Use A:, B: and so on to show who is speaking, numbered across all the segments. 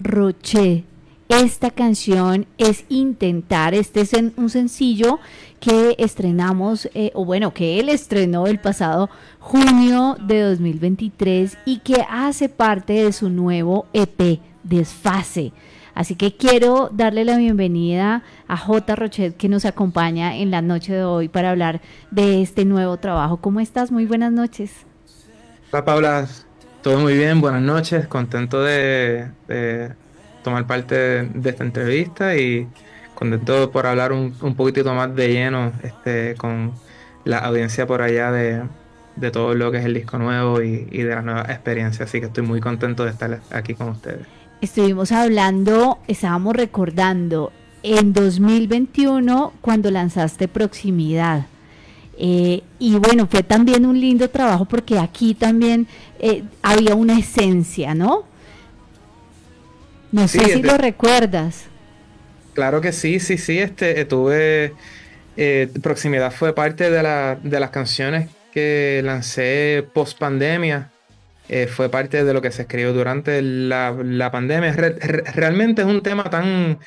A: Roche. Esta canción es Intentar. Este es un sencillo que estrenamos, eh, o bueno, que él estrenó el pasado junio de 2023 y que hace parte de su nuevo EP, Desfase. Así que quiero darle la bienvenida a J. Rochet que nos acompaña en la noche de hoy para hablar de este nuevo trabajo. ¿Cómo estás? Muy buenas noches.
B: Hola todo muy bien, buenas noches, contento de, tomar parte de, esta entrevista y contento por hablar un, un, poquitito más de lleno este, con la audiencia por allá de, todo lo que es el disco nuevo y, y de la nueva experiencia así que estoy muy contento de estar aquí con ustedes.
A: Estuvimos hablando, estábamos recordando en 2021 cuando lanzaste Proximidad. Eh, y bueno, fue también un lindo trabajo porque aquí también eh, había una esencia, ¿no? No sé si lo recuerdas.
B: Claro que sí, sí, sí. Este, tuve. Eh, proximidad fue parte de, las canciones que lancé post pandemia. fue parte de lo que se escribió durante la, pandemia. realmente es un tema tan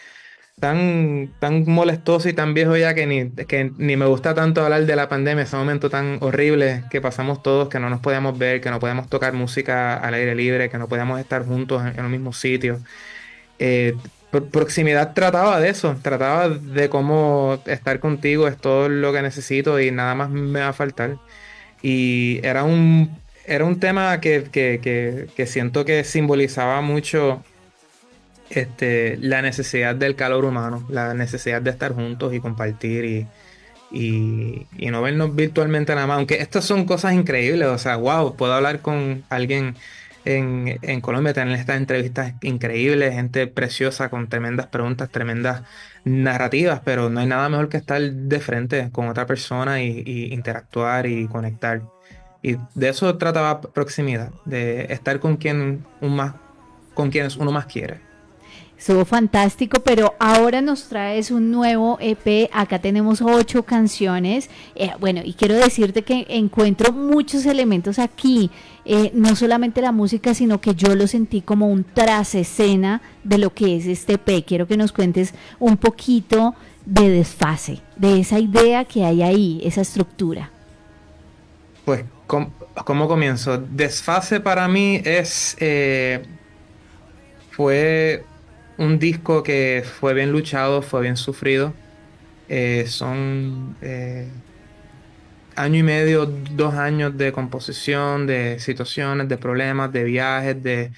B: tan, tan molestoso y tan viejo ya que ni, me gusta tanto hablar de la pandemia, ese momento tan horrible que pasamos todos, que no nos podíamos ver, que no podíamos tocar música al aire libre, que no podíamos estar juntos en, el un mismo sitio. Eh, proximidad trataba de eso, trataba de cómo estar contigo es todo lo que necesito y nada más me va a faltar. Y era un, era un tema que siento que simbolizaba mucho este, la necesidad del calor humano, la necesidad de estar juntos y compartir y, y, no vernos virtualmente nada más. Aunque estas son cosas increíbles, o sea, wow, puedo hablar con alguien en, en Colombia, tener estas entrevistas increíbles, gente preciosa con tremendas preguntas, tremendas narrativas, pero no hay nada mejor que estar de frente con otra persona y, y interactuar y conectar. Y de eso trataba proximidad, de estar con quien, un más, con quienes uno más quiere.
A: Estuvo fantástico, pero ahora nos traes un nuevo EP. Acá tenemos ocho canciones. Eh, bueno, y quiero decirte que encuentro muchos elementos aquí. Eh, no solamente la música, sino que yo lo sentí como un tras escena de lo que es este EP. Quiero que nos cuentes un poquito de desfase, de esa idea que hay ahí, esa estructura.
B: Pues, ¿cómo, comienzo? Desfase para mí es. Eh, fue un disco que fue bien luchado, fue bien sufrido. Eh, son eh, año y medio, dos años de composición, de situaciones, de problemas, de viajes, de,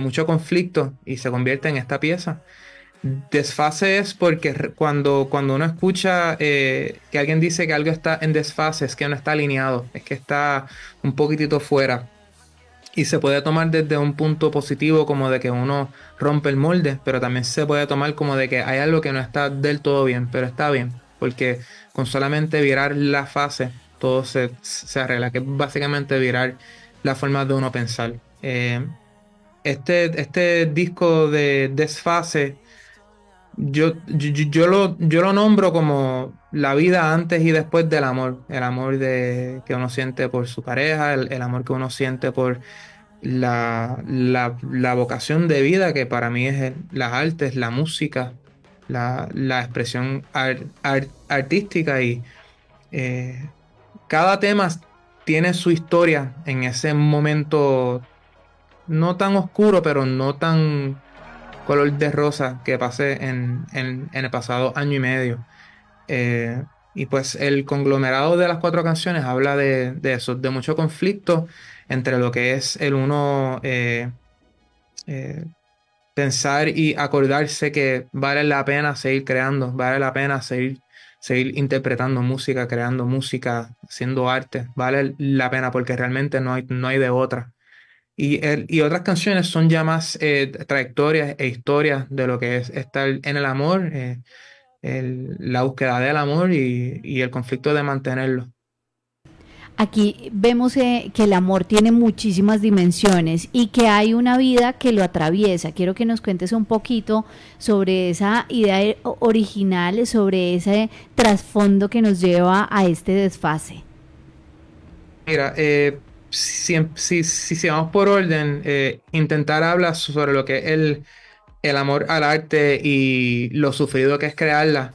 B: mucho conflicto y se convierte en esta pieza. Desfase es porque cuando, cuando uno escucha eh, que alguien dice que algo está en desfase, es que no está alineado, es que está un poquitito fuera. Y se puede tomar desde un punto positivo como de que uno rompe el molde, pero también se puede tomar como de que hay algo que no está del todo bien, pero está bien, porque con solamente virar la fase todo se, arregla, que es básicamente virar la forma de uno pensar. Eh, este, este disco de desfase yo, yo, yo, lo, nombro como la vida antes y después del amor. El amor de, que uno siente por su pareja, el, amor que uno siente por la, vocación de vida, que para mí es las artes, la música, la, expresión artística. Y eh, cada tema tiene su historia en ese momento no tan oscuro, pero no tan color de rosa que pasé en, el pasado año y medio. Eh, y pues el conglomerado de las cuatro canciones habla de, eso, de mucho conflicto entre lo que es el uno eh, eh, pensar y acordarse que vale la pena seguir creando, vale la pena seguir, seguir interpretando música, creando música, haciendo arte, vale la pena porque realmente no hay, no hay de otra. Y, otras canciones son ya más eh, trayectorias e historias de lo que es estar en el amor, eh, la búsqueda del amor y, el conflicto de mantenerlo.
A: Aquí vemos eh, que el amor tiene muchísimas dimensiones y que hay una vida que lo atraviesa. Quiero que nos cuentes un poquito sobre esa idea original, sobre ese trasfondo que nos lleva a este desfase.
B: Mira, eh, si, si, vamos por orden, eh, intentar hablar sobre lo que es el, amor al arte y lo sufrido que es crearla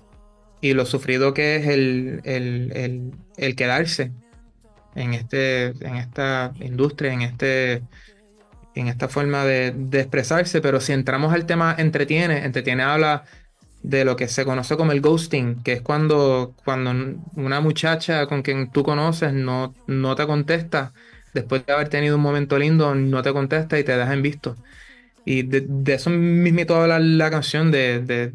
B: y lo sufrido que es el, quedarse en, este, en esta industria, en, este, en esta forma de, expresarse. Pero si entramos al tema entretiene, entretiene habla de lo que se conoce como el ghosting, que es cuando, cuando una muchacha con quien tú conoces no, no te contesta después de haber tenido un momento lindo, no te contesta y te dejan visto. Y de, eso eso mismito habla la canción, de,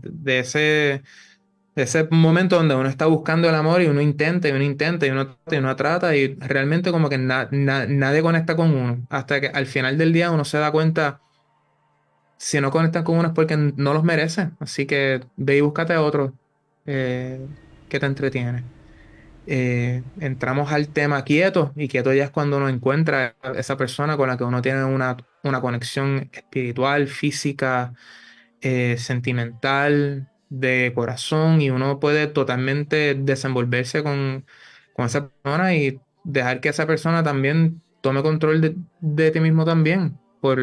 B: ese, momento donde uno está buscando el amor y uno intenta y uno intenta y uno, y trata y realmente como que nadie conecta con uno. Hasta que al final del día uno se da cuenta, si no conectan con uno es porque no los merece. Así que ve y búscate a otro eh, que te entretiene. Eh, entramos al tema quieto y quieto ya es cuando uno encuentra esa persona con la que uno tiene una, una conexión espiritual, física, eh, sentimental, de corazón y uno puede totalmente desenvolverse con, con, esa persona y dejar que esa persona también tome control de, de ti mismo también por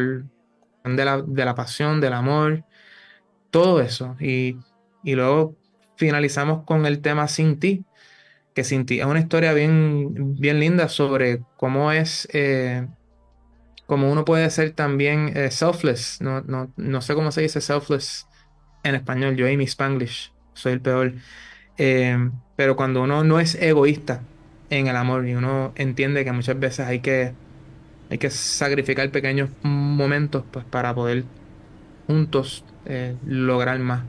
B: de la, de la, pasión, del amor, todo eso. Y, y luego finalizamos con el tema sin ti, es una historia bien, bien linda sobre cómo es, eh, cómo uno puede ser también eh, selfless. No, sé cómo se dice selfless en español. Yo y mi Spanglish soy el peor. Eh, pero cuando uno no es egoísta en el amor y uno entiende que muchas veces hay que, hay que sacrificar pequeños momentos pues, para poder juntos lograr más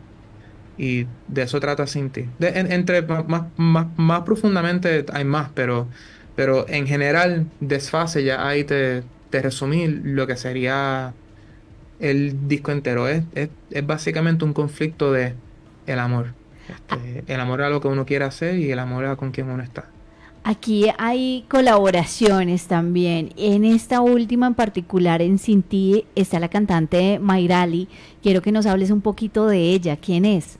B: y de eso trata sin ti entre más, más, más, profundamente hay más, pero, pero en general, desfase, ya ahí te, te resumí lo que sería el disco entero. Es, es, básicamente un conflicto de el amor. Este, ah. el amor a lo que uno quiere hacer y el amor a con quien uno está.
A: Aquí hay colaboraciones también. En esta última en particular, en sinti está la cantante Mayrali. Quiero que nos hables un poquito de ella. ¿Quién es?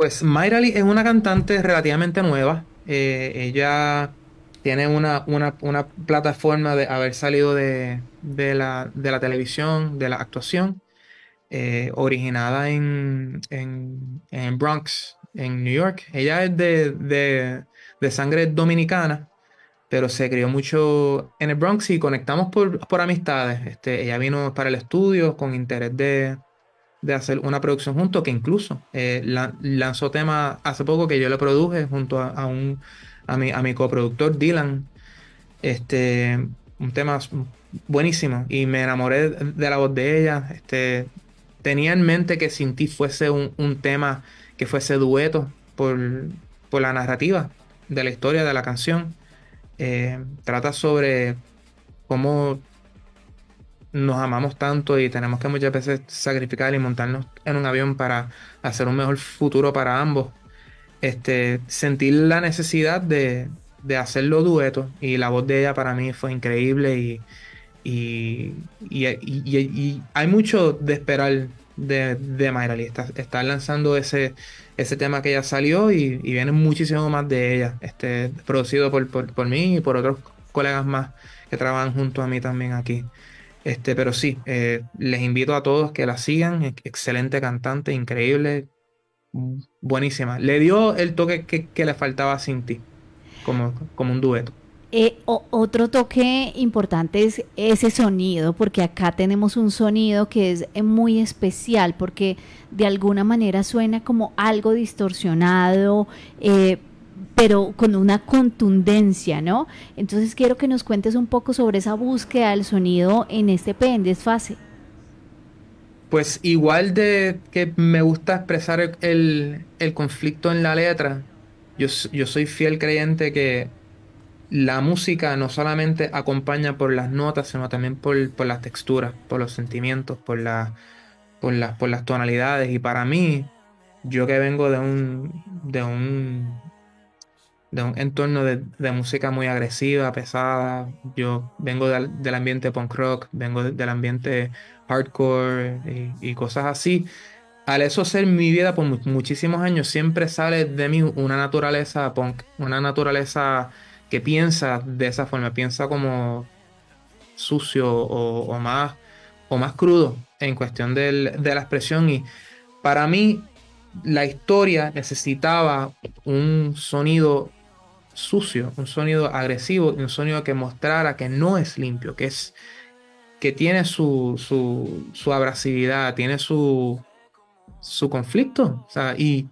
B: Pues Mayra Lee es una cantante relativamente nueva. Eh, ella tiene una, plataforma de haber salido de, la, televisión, de la actuación, eh, originada en, Bronx, en New York. Ella es de, sangre dominicana, pero se crió mucho en el Bronx y conectamos por, amistades. Este, ella vino para el estudio con interés de, de hacer una producción junto, que incluso eh, lanzó tema hace poco que yo lo produje junto a, un, a, mi, a mi coproductor Dylan. Este, un tema buenísimo y me enamoré de la voz de ella. Este, tenía en mente que Sin Ti fuese un, tema que fuese dueto por, la narrativa de la historia de la canción. Eh, trata sobre cómo nos amamos tanto y tenemos que muchas veces sacrificar y montarnos en un avión para hacer un mejor futuro para ambos, este, sentir la necesidad de, de hacerlo dueto y la voz de ella para mí fue increíble y, hay mucho de esperar de, de Lee Está, lanzando ese, ese tema que ya salió y, viene muchísimo más de ella, este, producido por, por mí y por otros colegas más que trabajan junto a mí también aquí. Este, pero sí, eh, les invito a todos que la sigan. E-, excelente cantante, increíble, buenísima. Le dio el toque que, le faltaba sin ti, como, como un dueto.
A: Eh, otro toque importante es ese sonido, porque acá tenemos un sonido que es eh, muy especial, porque de alguna manera suena como algo distorsionado, pero con una contundencia, ¿no? Entonces quiero que nos cuentes un poco sobre esa búsqueda del sonido en este P en desfase.
B: Pues igual de que me gusta expresar el, conflicto en la letra, yo, yo soy fiel creyente que la música no solamente acompaña por las notas, sino también por, las texturas, por los sentimientos, por, la, por, las, por las tonalidades. Y para mí, yo que vengo de un, de un de un entorno de, música muy agresiva, pesada. Yo vengo del ambiente punk rock, vengo del ambiente hardcore y, cosas así. Al eso ser mi vida por muchísimos años, siempre sale de mí una naturaleza punk, una naturaleza que piensa de esa forma, piensa como sucio o, más, o más crudo en cuestión de la expresión. Y para mí, la historia necesitaba un sonido sucio, un sonido agresivo, un sonido que mostrara que no es limpio, que es que tiene su, su, su abrasividad, tiene su, su conflicto. y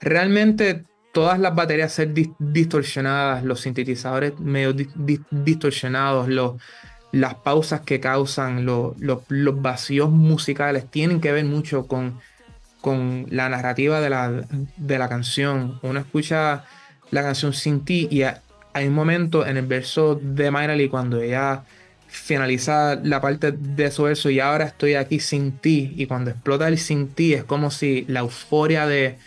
B: realmente todas las baterías ser distorsionadas, los sintetizadores medio distorsionados, los, las pausas que causan, los, los vacíos musicales, tienen que ver mucho con, con la narrativa de la, de la canción. Uno escucha la canción Sin Ti y hay un momento en el verso de Mayrali cuando ella finaliza la parte de su verso y ahora estoy aquí sin ti y cuando explota el sin ti es como si la euforia de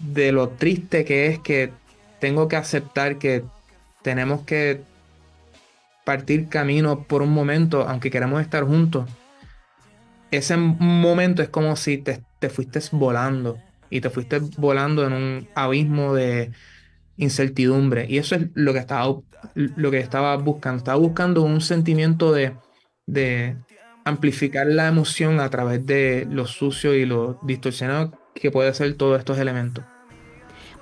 B: de lo triste que es que tengo que aceptar que tenemos que partir camino por un momento aunque queremos estar juntos ese momento es como si te, te fuiste volando y te fuiste volando en un abismo de incertidumbre. Y eso es lo que estaba, lo que estaba buscando. Estaba buscando un sentimiento de, de amplificar la emoción a través de lo sucio y lo distorsionado que puede ser todos estos elementos.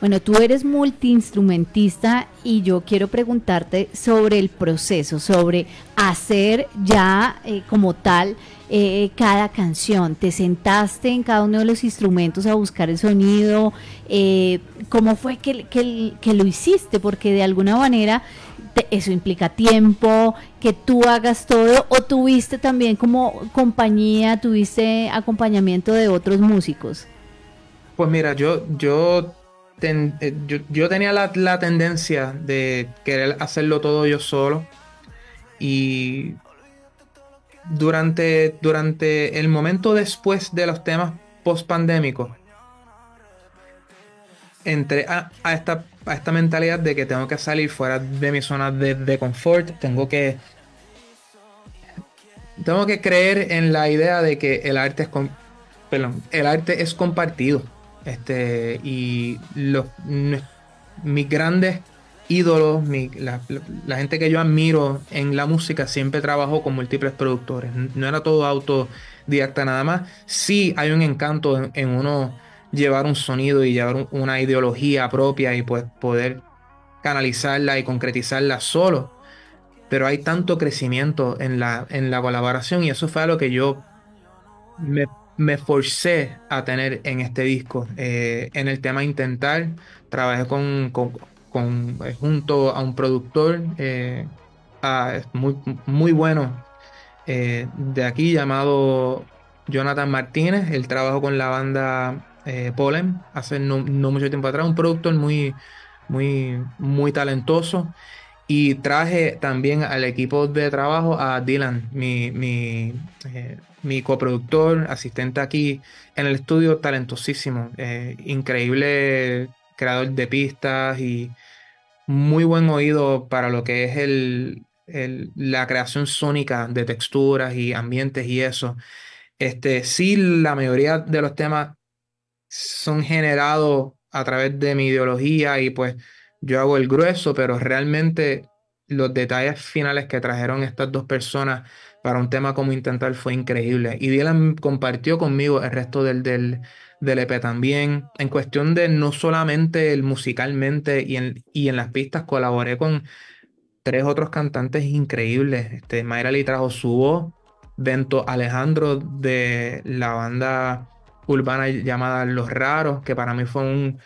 A: Bueno, tú eres multiinstrumentista y yo quiero preguntarte sobre el proceso, sobre hacer ya eh, como tal eh, cada canción. ¿Te sentaste en cada uno de los instrumentos a buscar el sonido? Eh, ¿Cómo fue que, que, lo hiciste? Porque de alguna manera eso implica tiempo, que tú hagas todo, o tuviste también como compañía, tuviste acompañamiento de otros músicos?
B: Pues mira, yo, yo eh, yo, tenía la, tendencia de querer hacerlo todo yo solo. Y durante, durante el momento después de los temas post pandémicos, entré a, esta, a esta mentalidad de que tengo que salir fuera de mi zona de, confort, tengo que tengo que creer en la idea de que el arte es el arte es compartido. Este, y los, mis grandes ídolos, la, gente que yo admiro en la música siempre trabajó con múltiples productores. No era todo autodidacta nada más. Sí hay un encanto en, uno llevar un sonido y llevar una ideología propia y pues poder canalizarla y concretizarla solo. Pero hay tanto crecimiento en la, en la colaboración y eso fue a lo que yo me me forcé a tener en este disco. Eh, en el tema Intentar, trabajé con, con, eh, junto a un productor eh, ah, muy, muy bueno de aquí llamado Jonathan Martínez. el trabajo con la banda Polen, hace no, mucho tiempo atrás, un productor muy, muy, muy talentoso. Y traje también al equipo de trabajo a Dylan, mi, mi mi coproductor, asistente aquí en el estudio, talentosísimo, eh, increíble creador de pistas y muy buen oído para lo que es el, la creación sónica de texturas y ambientes y eso. Este, sí, la mayoría de los temas son generados a través de mi ideología y pues yo hago el grueso, pero realmente los detalles finales que trajeron estas dos personas para un tema como Intentar fue increíble. Y Dylan compartió conmigo el resto del, del, EP e también. En cuestión de no solamente musicalmente y en, y en las pistas, colaboré con tres otros cantantes increíbles. Este, Mayra Lee trajo su voz, Bento Alejandro de la banda urbana llamada Los Raros, que para mí fue un,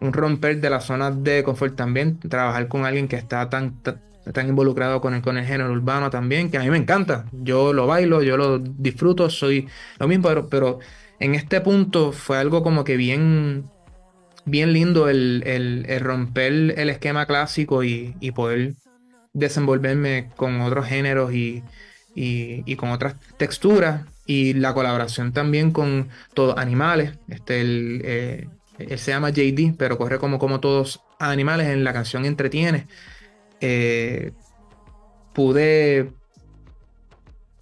B: romper de la zona de confort también, trabajar con alguien que está tan, están involucrados con el, con el género urbano también, que a mí me encanta. Yo lo bailo, yo lo disfruto, soy lo mismo, pero, en este punto fue algo como que bien, bien lindo el, romper el esquema clásico y, poder desenvolverme con otros géneros y, con otras texturas y la colaboración también con todos animales. Este, eh, él se llama JD, pero corre como, como todos animales en la canción Entretiene. Eh, pude,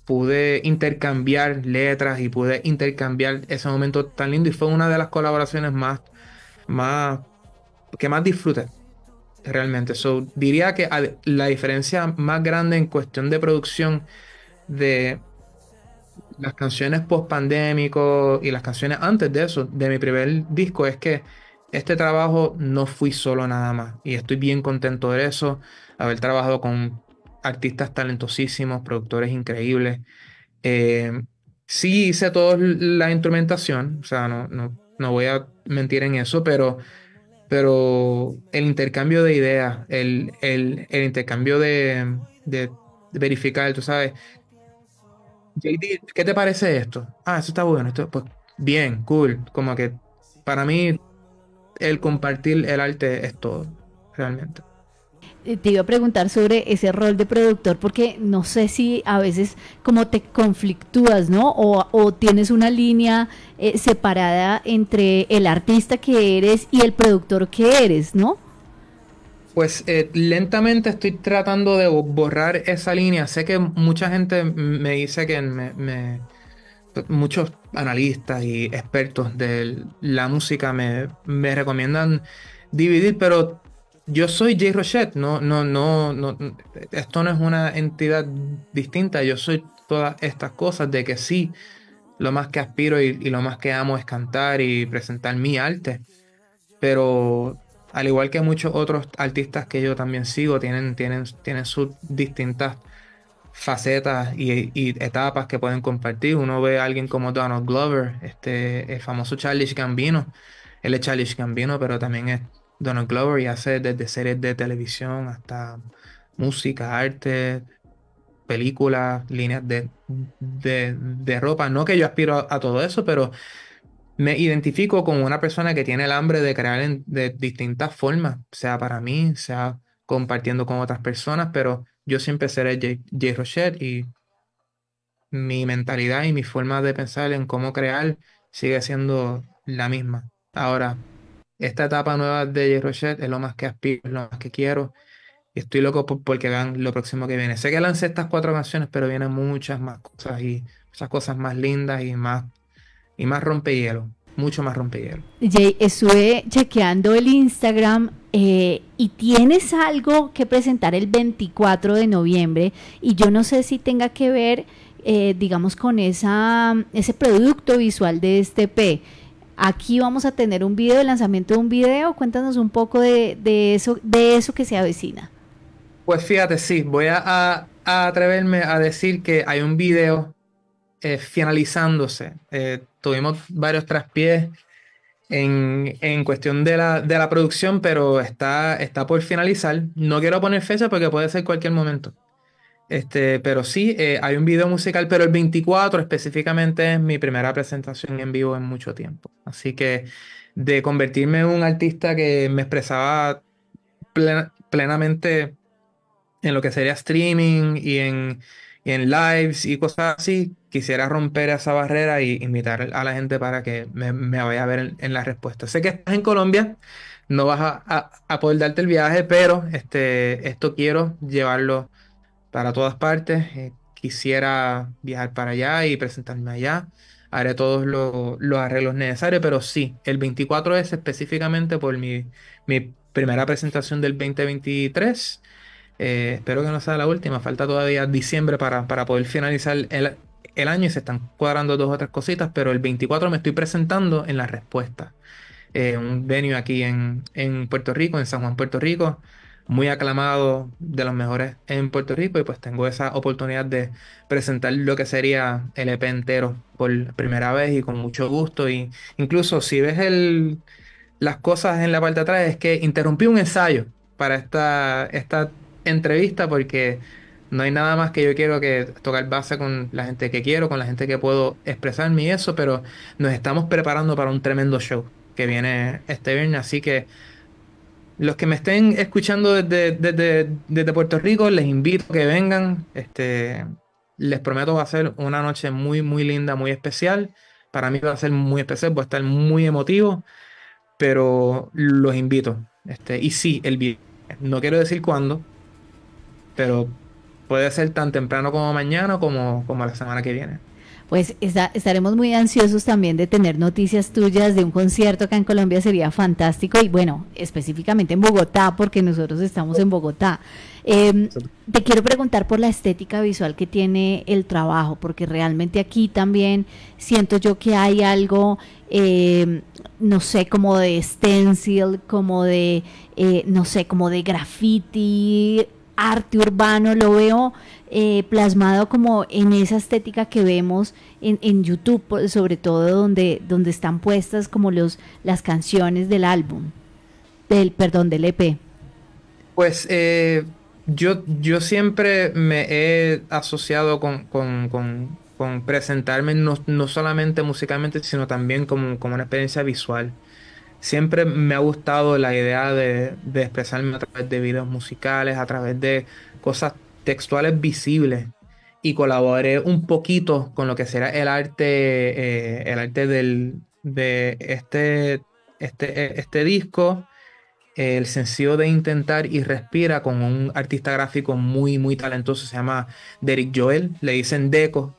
B: pude intercambiar letras y pude intercambiar ese momento tan lindo y fue una de las colaboraciones más, más que más disfruté realmente. So, diría que la diferencia más grande en cuestión de producción de las canciones post pandémico y las canciones antes de eso, de mi primer disco, es que este trabajo no fui solo nada más. Y estoy bien contento de eso haber trabajado con artistas talentosísimos, productores increíbles. Eh, sí hice toda la instrumentación, o sea, no, no, no, voy a mentir en eso, pero, pero el intercambio de ideas, el, intercambio de, verificar, tú sabes, JD, ¿qué te parece esto? Ah, eso está bueno, esto, pues bien, cool, como que para mí el compartir el arte es todo, realmente
A: te iba a preguntar sobre ese rol de productor, porque no sé si a veces como te conflictúas, ¿no? O, tienes una línea eh, separada entre el artista que
B: eres y el productor que eres, ¿no? Pues eh, lentamente estoy tratando de borrar esa línea. Sé que mucha gente me dice que muchos analistas y expertos de la música me, me recomiendan dividir, pero yo soy Jay Rochette, no, no, no, no, esto no es una entidad distinta, yo soy todas estas cosas de que sí, lo más que aspiro y, lo más que amo es cantar y presentar mi arte, pero al igual que muchos otros artistas que yo también sigo, tienen, tienen, tienen sus distintas facetas y, etapas que pueden compartir. Uno ve a alguien como Donald Glover, este, el famoso Charlie Gambino, él es Charlie Gambino, pero también es Donald Glover y hace desde series de televisión hasta música, arte, películas, líneas de, ropa. No que yo aspiro a, todo eso, pero me identifico como una persona que tiene el hambre de crear en, de distintas formas, sea para mí, sea compartiendo con otras personas, pero yo siempre seré Jay Rochette y mi mentalidad y mi forma de pensar en cómo crear sigue siendo la misma. Ahora, esta etapa nueva de J. Rochette es lo más que aspiro, es lo más que quiero. Y estoy loco porque vean lo próximo que viene. Sé que lancé estas cuatro canciones, pero vienen muchas más cosas y muchas cosas más lindas y más, y más rompehielo. Mucho más rompehielo.
A: Jay, estuve chequeando el Instagram eh, y tienes algo que presentar el 24 de noviembre y yo no sé si tenga que ver, eh, digamos, con esa, ese producto visual de este P. Aquí vamos a tener un video, el lanzamiento de un video. Cuéntanos un poco de, eso, de eso que se avecina.
B: Pues fíjate, sí, voy a, atreverme a decir que hay un video eh, finalizándose. Eh, tuvimos varios traspiés en, cuestión de la, de la producción, pero está, está por finalizar. No quiero poner fecha porque puede ser cualquier momento. Este, pero sí, eh, hay un video musical, pero el 24 específicamente es mi primera presentación en vivo en mucho tiempo. Así que de convertirme en un artista que me expresaba plenamente en lo que sería streaming y en, en, lives y cosas así, quisiera romper esa barrera y invitar a la gente para que me, vaya a ver en, la respuesta. Sé que estás en Colombia, no vas a, poder darte el viaje, pero este, esto quiero llevarlo para todas partes. Eh, quisiera viajar para allá y presentarme allá. Haré todos los arreglos necesarios, pero sí, el 24 es específicamente por mi, primera presentación del 2023. Eh, espero que no sea la última. Falta todavía diciembre para, para poder finalizar el, año y se están cuadrando dos o tres cositas, pero el 24 me estoy presentando en la respuesta. Eh, un venue aquí en, en Puerto Rico, en San Juan, Puerto Rico muy aclamado, de los mejores en Puerto Rico, y pues tengo esa oportunidad de presentar lo que sería el EP entero por primera vez y con mucho gusto. Y incluso si ves el, las cosas en la parte de atrás, es que interrumpí un ensayo para esta, esta entrevista porque no hay nada más que yo quiero que tocar base con la gente que quiero, con la gente que puedo expresarme y eso, pero nos estamos preparando para un tremendo show que viene este viernes, así que los que me estén escuchando desde, Puerto Rico, les invito a que vengan. Este, les prometo que va a ser una noche muy, muy linda, muy especial. Para mí va a ser muy especial, va a estar muy emotivo, pero los invito. Este, y sí, el viernes, No quiero decir cuándo, pero puede ser tan temprano como mañana como, como la semana que viene pues
A: estaremos muy ansiosos también de tener noticias tuyas de un concierto acá en Colombia, sería fantástico y bueno, específicamente en Bogotá, porque nosotros estamos en Bogotá. Em, te quiero preguntar por la estética visual que tiene el trabajo, porque realmente aquí también siento yo que hay algo, em, no sé, como de stencil, como de, eh, no sé, como de graffiti, arte urbano, lo veo eh, plasmado como en esa estética que vemos en, en, YouTube, sobre todo donde, donde están puestas como los, las canciones del álbum, del, perdón, del EP.
B: Pues eh, yo, yo siempre me he asociado con, con, con, con presentarme no, no, solamente musicalmente, sino también como, como una experiencia visual siempre me ha gustado la idea de, expresarme a través de videos musicales, a través de cosas textuales visibles y colaboré un poquito con lo que será el arte, eh, el arte del, de este, este, este disco el sencillo de Intentar y Respira con un artista gráfico muy, muy talentoso, se llama Derek Joel, le dicen Deco,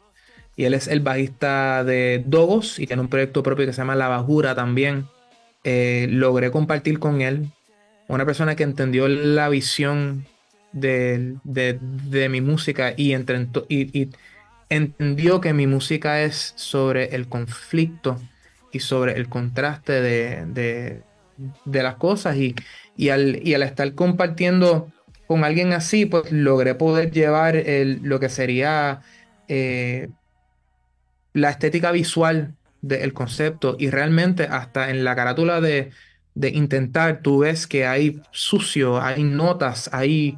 B: y él es el bajista de Dogos y tiene un proyecto propio que se llama La Bajura también. Eh, logré compartir con él una persona que entendió la visión de, mi música y, entendió que mi música es sobre el conflicto y sobre el contraste de, las cosas y, al, estar compartiendo con alguien así, pues logré poder llevar lo que sería eh, la estética visual del concepto y realmente hasta en la carátula de, de intentar tú ves que hay sucio, hay notas, hay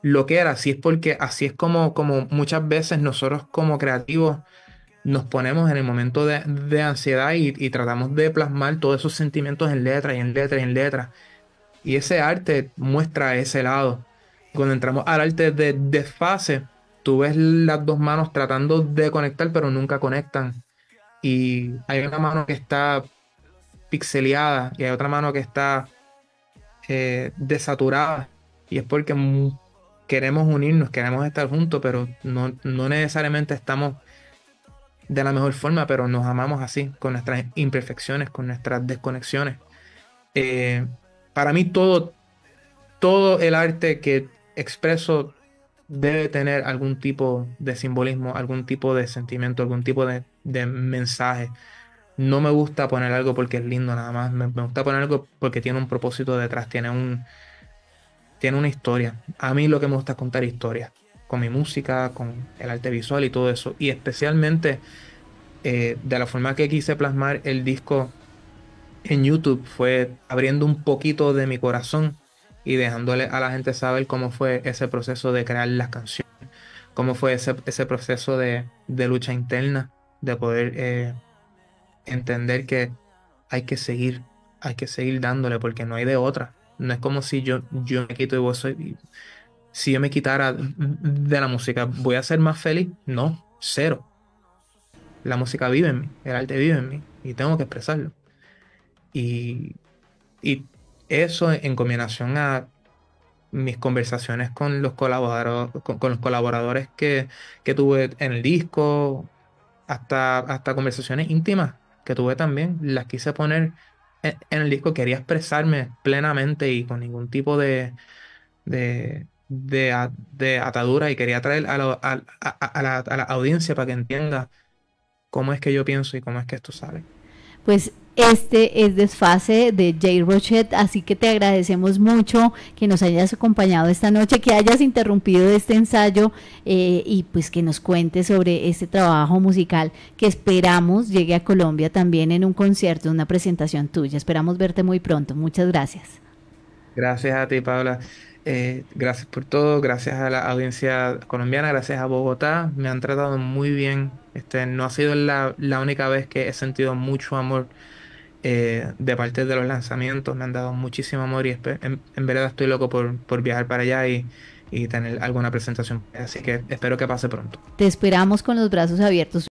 B: lo que era, así es porque así es como, como muchas veces nosotros como creativos nos ponemos en el momento de, de ansiedad y, y, tratamos de plasmar todos esos sentimientos en letras y en letras y en letras. Y ese arte muestra ese lado. Cuando entramos al arte de desfase, tú ves las dos manos tratando de conectar, pero nunca conectan y hay una mano que está pixeleada y hay otra mano que está eh, desaturada. Y es porque queremos unirnos, queremos estar juntos, pero no, necesariamente estamos de la mejor forma, pero nos amamos así, con nuestras imperfecciones, con nuestras desconexiones. Eh, para mí todo, todo el arte que expreso debe tener algún tipo de simbolismo, algún tipo de sentimiento, algún tipo de de mensaje. No me gusta poner algo porque es lindo nada más. Me, gusta poner algo porque tiene un propósito detrás, tiene un. Tiene una historia. A mí lo que me gusta es contar historias. Con mi música, con el arte visual y todo eso. Y especialmente eh, de la forma que quise plasmar el disco en YouTube fue abriendo un poquito de mi corazón y dejándole a la gente saber cómo fue ese proceso de crear las canciones, cómo fue ese, proceso de, de lucha interna de poder eh, entender que hay que seguir, hay que seguir dándole porque no hay de otra. No es como si yo, yo me quito y vos si yo me quitara de la música, ¿voy a ser más feliz? No, cero. La música vive en mí, el arte vive en mí y tengo que expresarlo. Y, eso en combinación a mis conversaciones con los colaboradores, los colaboradores que, que, tuve en el disco, hasta, hasta conversaciones íntimas que tuve también, las quise poner en, el disco, quería expresarme plenamente y con ningún tipo de, de, atadura y quería traer a, la, la audiencia para que entienda cómo es que yo pienso y cómo es que esto sale
A: pues este es Desfase de Jay Rochette, así que te agradecemos mucho que nos hayas acompañado esta noche, que hayas interrumpido este ensayo eh, y pues que nos cuentes sobre este trabajo musical que esperamos llegue a Colombia también en un concierto, una presentación tuya. Esperamos verte muy pronto. Muchas gracias.
B: Gracias a ti, Paula. Eh, gracias por todo, gracias a la audiencia colombiana, gracias a Bogotá. Me han tratado muy bien. Este, no ha sido la, la única vez que he sentido mucho amor eh, de parte de los lanzamientos. Me han dado muchísimo amor y en, en verdad estoy loco por, por viajar para allá y, y tener alguna presentación. Así que espero que pase pronto.
A: Te esperamos con los brazos abiertos.